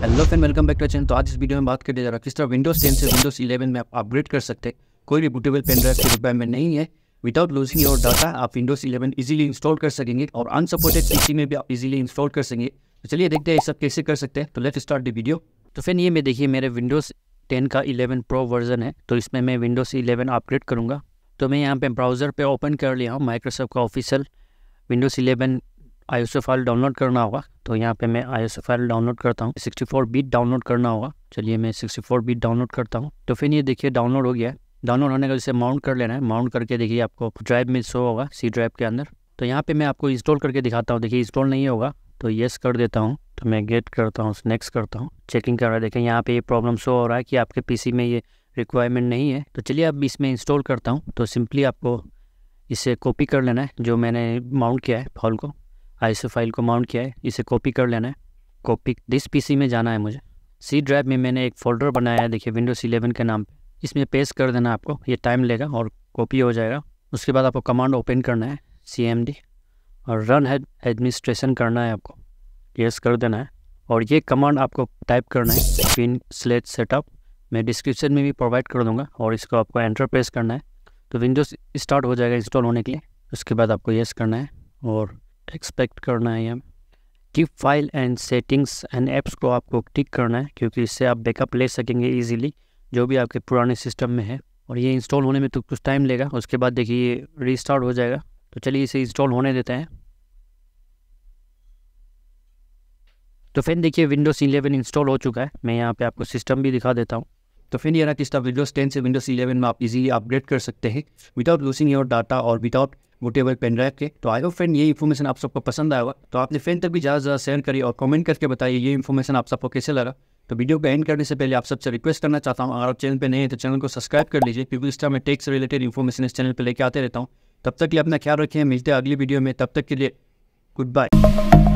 hello friend welcome back to channel तो आज इस वीडियो में बात करने जा रहा हूँ किस तरह विंडोज टेन से विंडोज इलेवन में आप अपग्रेड कर सकते हैं कोई भी बुटेबल पेन ड्राइव के की में नहीं है विदाउट लूजिंग योर डाटा आप विंडोज इलेवन इजीली इंस्टॉल कर सकेंगे और अनसपोर्टेड पीसी में भी आप इजीली इंस्टॉल कर सकेंगे तो चलिए देखते हैं ये सब कैसे कर सकते हैं तो लेट स्टार्ट दी वीडियो तो फ्रेंड ये मैं देखिए मेरे विंडोज टेन का इलेवन प्रो वर्जन है तो इसमें मैं विंडोज इलेवन अपग्रेड करूँगा तो मैं यहाँ पर ब्राउज़र पर ओपन कर लिया हूँ माइक्रोसॉफ्ट का official Windows eleven I S file download करना होगा तो यहाँ पे मैं आई एस फाइल डाउनलोड करता हूँ 64 बिट डाउनलोड करना होगा चलिए मैं 64 बीट डाउनलोड करता हूँ तो फिर ये देखिए डाउनलोड हो गया है डाउनलोड होने का इसे माउंट कर लेना है माउंट करके देखिए आपको ड्राइव में शो होगा सी ड्राइव के अंदर तो यहाँ पे मैं आपको इंस्टॉल करके दिखाता हूँ देखिए इंस्टॉल नहीं होगा तो येस कर देता हूँ तो मैं गेट करता हूँ नेक्स्ट करता हूँ चेकिंग कर रहा है देखें यहाँ पे ये प्रॉब्लम शो हो रहा है कि आपके पी में ये रिक्वायरमेंट नहीं है तो चलिए अब इसमें इंस्टॉल करता हूँ तो सिंपली आपको इसे कॉपी कर लेना है जो मैंने माउंट किया है फॉल को आईसो फाइल को माउंट किया है इसे कॉपी कर लेना है कॉपी दिस पीसी में जाना है मुझे सी ड्राइव में मैंने एक फोल्डर बनाया है देखिए विंडोज़ इलेवन के नाम पर इसमें पेस्ट कर देना आपको ये टाइम लेगा और कॉपी हो जाएगा उसके बाद आपको कमांड ओपन करना है सी एम डी और रन हेड एडमिनिस्ट्रेशन करना है आपको येस कर देना है और ये कमांड आपको टाइप करना है पिन स्लेट सेटअप मैं डिस्क्रिप्शन में भी प्रोवाइड कर दूंगा और इसको आपको एंटर प्रेस करना है तो विंडोज़ स्टार्ट हो जाएगा इंस्टॉल होने के लिए उसके बाद आपको येस करना है और एक्सपेक्ट करना है कि file and settings and apps को आपको टिक करना है क्योंकि इससे आप बैकअप ले सकेंगे इजीली जो भी आपके पुराने सिस्टम में है और ये इंस्टॉल होने में तो कुछ टाइम लेगा उसके बाद देखिए ये रीस्टार्ट हो जाएगा तो चलिए इसे इंस्टॉल होने देते हैं तो फिर देखिए विंडोज़ इलेवन इंस्टॉल हो चुका है मैं यहाँ पे आपको सिस्टम भी दिखा देता हूँ तो फिर ये ना किस तरह विंडोज़ टेन से विंडोज़ इलेवन में आप इजीली अपग्रेड कर सकते हैं विदाउट लूसिंग योर डाटा और विदाउट टेबल पेन ड्राइव के तो आई होप फ्रेंड ये इन्फॉर्मेशन आप सबको पसंद आया होगा तो आपने फ्रेंड तक भी ज़्यादा से ज़्यादा शेयर करिए और कमेंट करके बताइए ये इन्फॉर्मेशन आप सबको कैसे लगा तो वीडियो को एंड करने से पहले आप सबसे रिक्वेस्ट करना चाहता हूँ अगर आप चैनल पर नहीं है तो चैनल को सब्सक्राइब कर लीजिए क्योंकि इस टाइम टेक्स रिलेटेड इन्फॉर्मेशन इस चैनल पर लेकर आते रहता हूँ तब तक के अपना ख्याल रखें मिलते हैं अगली वीडियो में तब तक के लिए गुड बाय